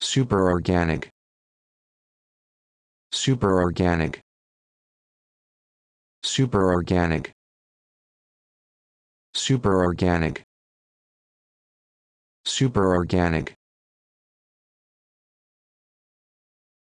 Super Super Super organic. organic. organic. Super organic. Super organic.